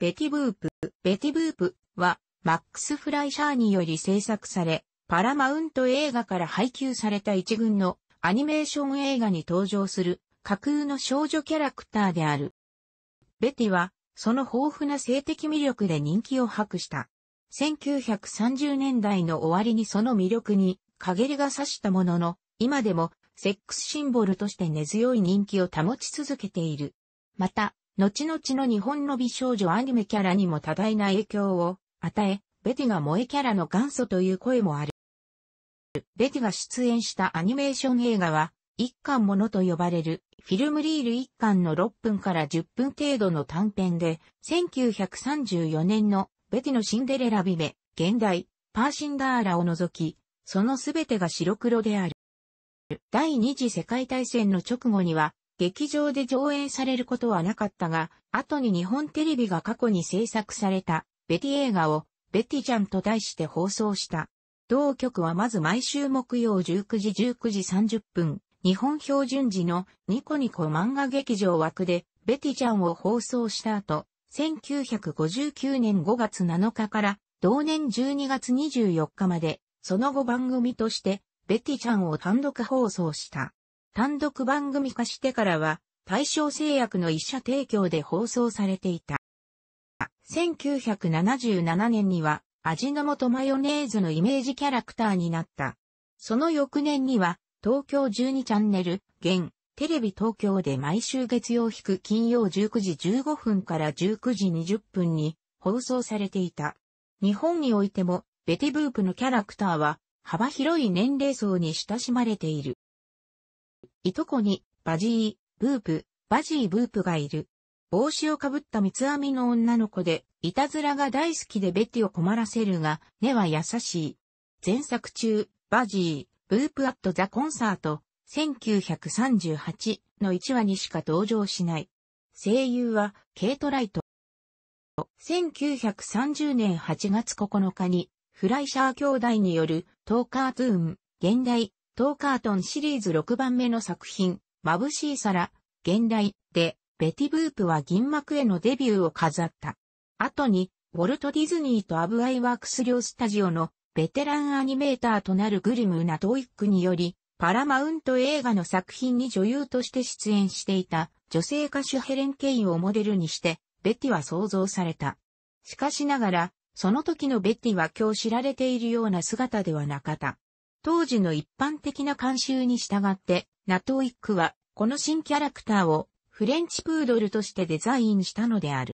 ベティブープ。ベティブープは、マックス・フライシャーにより制作され、パラマウント映画から配給された一群のアニメーション映画に登場する架空の少女キャラクターである。ベティは、その豊富な性的魅力で人気を博した。1930年代の終わりにその魅力に陰りが差したものの、今でもセックスシンボルとして根強い人気を保ち続けている。また、後々の日本の美少女アニメキャラにも多大な影響を与え、ベティが萌えキャラの元祖という声もある。ベティが出演したアニメーション映画は、一巻ものと呼ばれるフィルムリール1巻の6分から10分程度の短編で、1934年のベティのシンデレラビベ、現代、パーシンダーラを除き、そのすべてが白黒である。第二次世界大戦の直後には、劇場で上映されることはなかったが、後に日本テレビが過去に制作されたベティ映画をベティちゃんと題して放送した。同局はまず毎週木曜19時19時30分、日本標準時のニコニコ漫画劇場枠でベティちゃんを放送した後、1959年5月7日から同年12月24日まで、その後番組としてベティちゃんを単独放送した。単独番組化してからは、大正製薬の一社提供で放送されていた。1977年には、味の素マヨネーズのイメージキャラクターになった。その翌年には、東京12チャンネル、現、テレビ東京で毎週月曜引く金曜19時15分から19時20分に放送されていた。日本においても、ベテブープのキャラクターは、幅広い年齢層に親しまれている。いとこに、バジー、ブープ、バジーブープがいる。帽子をかぶった三つ編みの女の子で、いたずらが大好きでベティを困らせるが、根は優しい。前作中、バジー、ブープアットザコンサート、1938の1話にしか登場しない。声優は、ケイト・ライト。1930年8月9日に、フライシャー兄弟による、トーカートゥーン、現代、トーカートンシリーズ6番目の作品、眩しい皿、現代で、ベティ・ブープは銀幕へのデビューを飾った。後に、ウォルト・ディズニーとアブ・アイ・ワークス両スタジオのベテランアニメーターとなるグリムナトイックにより、パラマウント映画の作品に女優として出演していた女性歌手ヘレン・ケインをモデルにして、ベティは創造された。しかしながら、その時のベティは今日知られているような姿ではなかった。当時の一般的な慣習に従って、ナトウィックは、この新キャラクターを、フレンチプードルとしてデザインしたのである。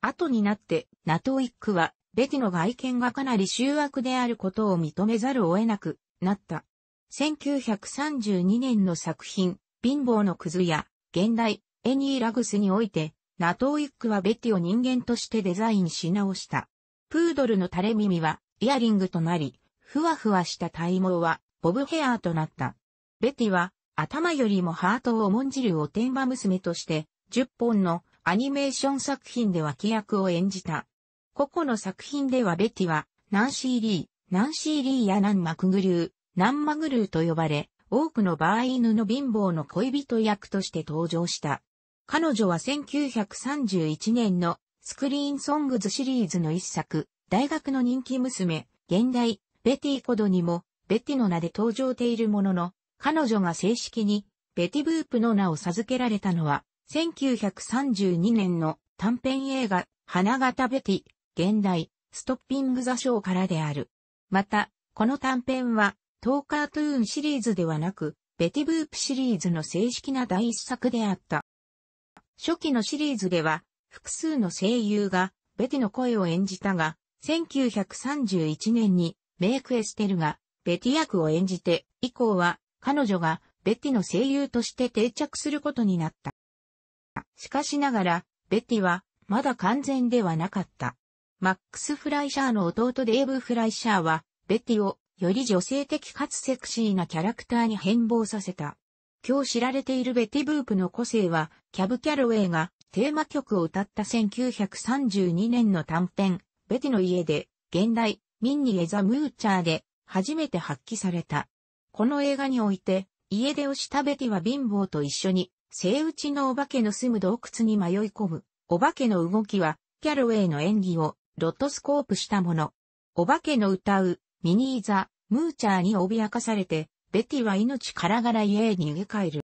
後になって、ナトウィックは、ベティの外見がかなり醜悪であることを認めざるを得なくなった。1932年の作品、貧乏のクズや、現代、エニー・ラグスにおいて、ナトウィックはベティを人間としてデザインし直した。プードルの垂れ耳は、イヤリングとなり、ふわふわした体毛は、ボブヘアーとなった。ベティは、頭よりもハートを重んじるおてんば娘として、10本のアニメーション作品で脇役を演じた。個々の作品ではベティは、ナンシー・リー、ナンシー・リーやナン・マクグルー、ナン・マグルーと呼ばれ、多くのバー犬の貧乏の恋人役として登場した。彼女は1931年のスクリーンソングズシリーズの一作、大学の人気娘、現代、ベティ・コドにも、ベティの名で登場ているものの、彼女が正式に、ベティ・ブープの名を授けられたのは、1932年の短編映画、花形ベティ、現代、ストッピング・ザ・ショーからである。また、この短編は、トーカートゥーンシリーズではなく、ベティ・ブープシリーズの正式な第一作であった。初期のシリーズでは、複数の声優が、ベティの声を演じたが、1931年にメイクエステルが、ベティ役を演じて、以降は、彼女が、ベティの声優として定着することになった。しかしながら、ベティは、まだ完全ではなかった。マックス・フライシャーの弟デーブ・フライシャーは、ベティを、より女性的かつセクシーなキャラクターに変貌させた。今日知られているベティ・ブープの個性は、キャブ・キャロウェイがテーマ曲を歌った1932年の短編、ベティの家で、現代、ミンニエ・ザ・ムーチャーで初めて発揮された。この映画において、家出をしたベティは貧乏と一緒に、生打ちのお化けの住む洞窟に迷い込む。お化けの動きは、キャロウェイの演技をロットスコープしたもの。お化けの歌う、ミニーザ・ムーチャーに脅かされて、ベティは命からがら家へ逃げ帰る。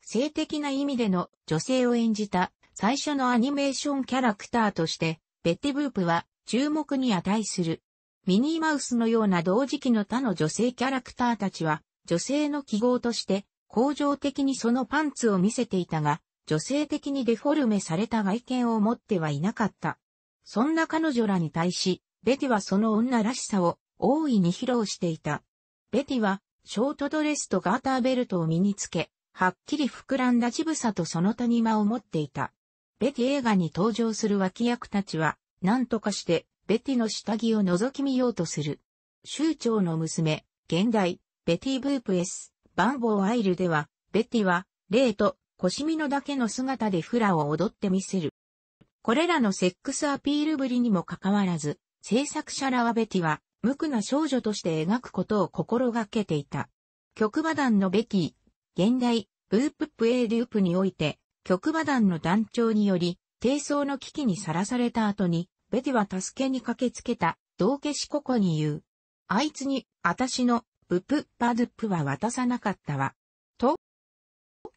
性的な意味での女性を演じた最初のアニメーションキャラクターとして、ベティブープは注目に値する。ミニーマウスのような同時期の他の女性キャラクターたちは、女性の記号として、恒常的にそのパンツを見せていたが、女性的にデフォルメされた外見を持ってはいなかった。そんな彼女らに対し、ベティはその女らしさを大いに披露していた。ベティは、ショートドレスとガーターベルトを身につけ、はっきり膨らんだ乳房とその谷間を持っていた。ベティ映画に登場する脇役たちは、何とかしてベティの下着を覗き見ようとする。州長の娘、現代、ベティ・ブープエス、バンボー・アイルでは、ベティは、霊と、腰身のだけの姿でフラを踊ってみせる。これらのセックスアピールぶりにもかかわらず、制作者らはベティは、無垢な少女として描くことを心がけていた。曲馬団のベティ、現代、ブーププエーデュープにおいて、曲馬団の団長により、低層の危機にさらされた後に、ベティは助けに駆けつけた、道化しここに言う。あいつに、あたしの、ブプパドゥップは渡さなかったわ。と、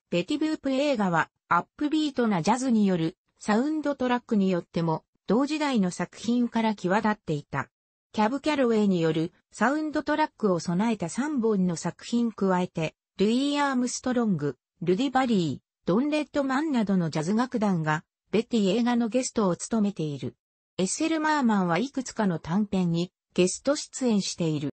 ベティブープ映画は、アップビートなジャズによる、サウンドトラックによっても、同時代の作品から際立っていた。キャブ・キャロウェイによるサウンドトラックを備えた3本の作品加えて、ルイー・アームストロング、ルディ・バリー、ドン・レッドマンなどのジャズ楽団が、ベティ映画のゲストを務めている。エッセルマーマンはいくつかの短編にゲスト出演している。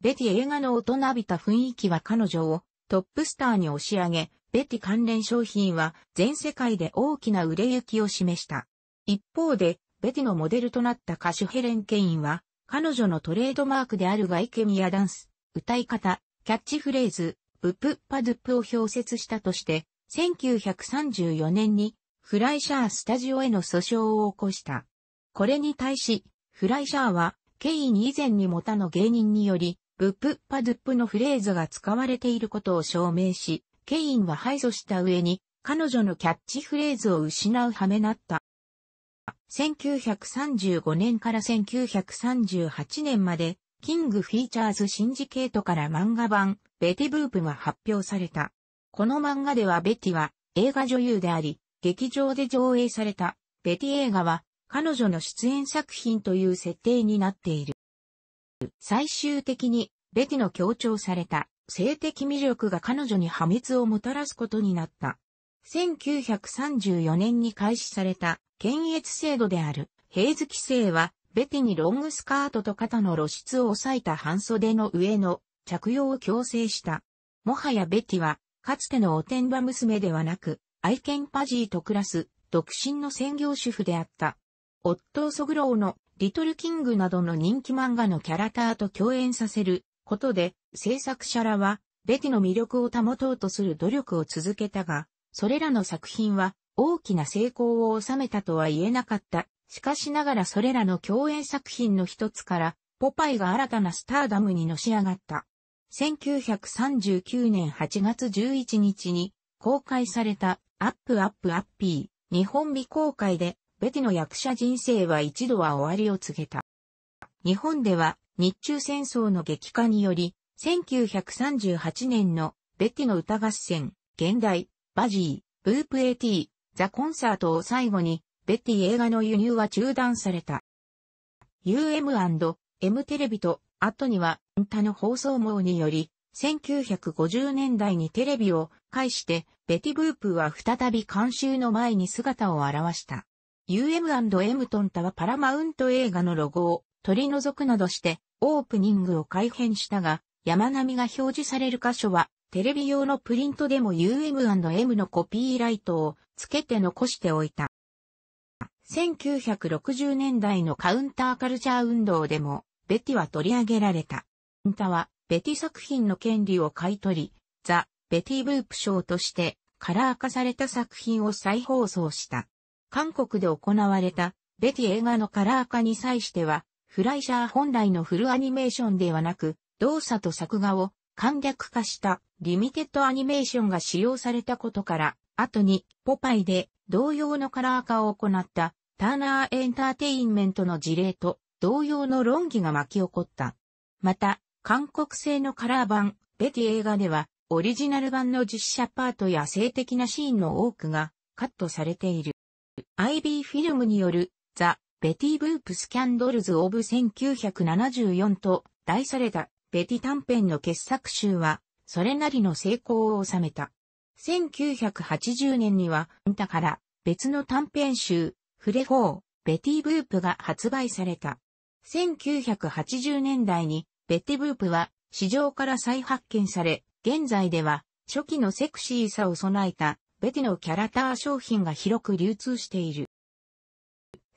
ベティ映画の大人びた雰囲気は彼女をトップスターに押し上げ、ベティ関連商品は全世界で大きな売れ行きを示した。一方で、ベティのモデルとなった歌手ヘレン・ケインは、彼女のトレードマークである外見やダンス、歌い方、キャッチフレーズ、ブプパドゥップを表説したとして、1934年にフライシャースタジオへの訴訟を起こした。これに対し、フライシャーは、ケイン以前にも他の芸人により、ブップパドゥップのフレーズが使われていることを証明し、ケインは敗訴した上に、彼女のキャッチフレーズを失う羽目なった。1935年から1938年まで、キングフィーチャーズシンジケートから漫画版、ベティブープが発表された。この漫画ではベティは映画女優であり、劇場で上映された、ベティ映画は、彼女の出演作品という設定になっている。最終的に、ベティの強調された、性的魅力が彼女に破滅をもたらすことになった。1934年に開始された、検閲制度である、ヘイズ規制は、ベティにロングスカートと肩の露出を抑えた半袖の上の着用を強制した。もはやベティは、かつてのおてんば娘ではなく、愛犬パジーと暮らす、独身の専業主婦であった。夫ソグローのリトル・キングなどの人気漫画のキャラターと共演させることで、制作者らは、ベティの魅力を保とうとする努力を続けたが、それらの作品は大きな成功を収めたとは言えなかった。しかしながらそれらの共演作品の一つから、ポパイが新たなスターダムにのし上がった。1939年8月11日に公開されたアップアップアッピー、日本未公開で、ベティの役者人生は一度は終わりを告げた。日本では、日中戦争の激化により、1938年のベティの歌合戦、現代、バジー、ブープ AT、ザ・コンサートを最後に、ベティ映画の輸入は中断された。UM&M テレビと、後には、ンタの放送網により、1950年代にテレビを介して、ベティ・ブープは再び監修の前に姿を現した。UM&M トンタはパラマウント映画のロゴを取り除くなどして、オープニングを改変したが、山並みが表示される箇所は、テレビ用のプリントでも UM&M のコピーライトを付けて残しておいた。1960年代のカウンターカルチャー運動でも、ベティは取り上げられた。トンタは、ベティ作品の権利を買い取り、ザ・ベティ・ブープ賞としてカラー化された作品を再放送した。韓国で行われたベティ映画のカラー化に際しては、フライシャー本来のフルアニメーションではなく、動作と作画を簡略化したリミテッドアニメーションが使用されたことから、後にポパイで同様のカラー化を行ったターナーエンターテインメントの事例と同様の論議が巻き起こった。また、韓国製のカラー版、ベティ映画では、オリジナル版の実写パートや性的なシーンの多くがカットされている。IB フィルムによる、ザ・ベティ・ブープ・スキャンドルズ・オブ1974と題されたベティ短編の傑作集は、それなりの成功を収めた。1980年には、タから別の短編集、フレフォー、ベティ・ブープが発売された。1980年代にベッテブープは市場から再発見され、現在では初期のセクシーさを備えたベテのキャラター商品が広く流通している。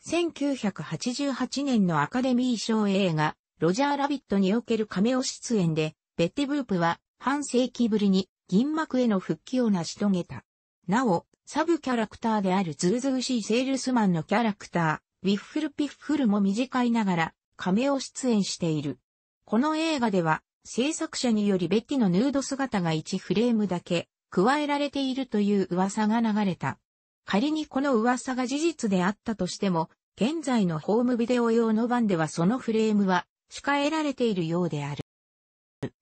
1988年のアカデミー賞映画、ロジャー・ラビットにおけるカメオ出演で、ベッテブープは半世紀ぶりに銀幕への復帰を成し遂げた。なお、サブキャラクターであるズーズーシーセールスマンのキャラクター、ウィッフルピッフルも短いながら、カメオ出演している。この映画では、制作者によりベティのヌード姿が1フレームだけ加えられているという噂が流れた。仮にこの噂が事実であったとしても、現在のホームビデオ用の版ではそのフレームは、仕替えられているようである。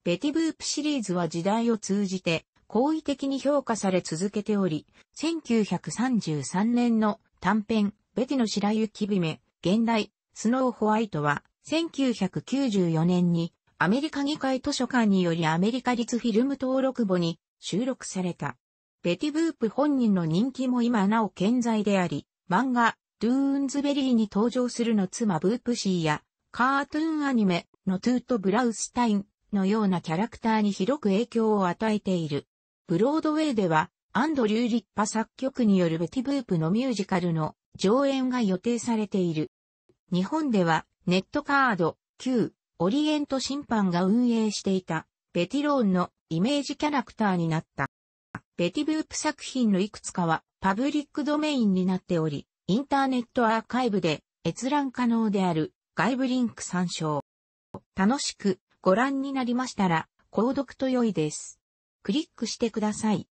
ベティブープシリーズは時代を通じて、好意的に評価され続けており、1933年の短編、ベティの白雪姫、現代、スノーホワイトは、1994年にアメリカ議会図書館によりアメリカ立フィルム登録簿に収録された。ベティ・ブープ本人の人気も今なお健在であり、漫画、ドゥーンズベリーに登場するの妻ブープシーや、カートゥーンアニメのトゥート・ブラウスタインのようなキャラクターに広く影響を与えている。ブロードウェイでは、アンドリュー・リッパ作曲によるベティ・ブープのミュージカルの上演が予定されている。日本では、ネットカード、旧、オリエント審判が運営していた、ベティローンのイメージキャラクターになった。ベティブープ作品のいくつかはパブリックドメインになっており、インターネットアーカイブで閲覧可能である外部リンク参照。楽しくご覧になりましたら、購読と良いです。クリックしてください。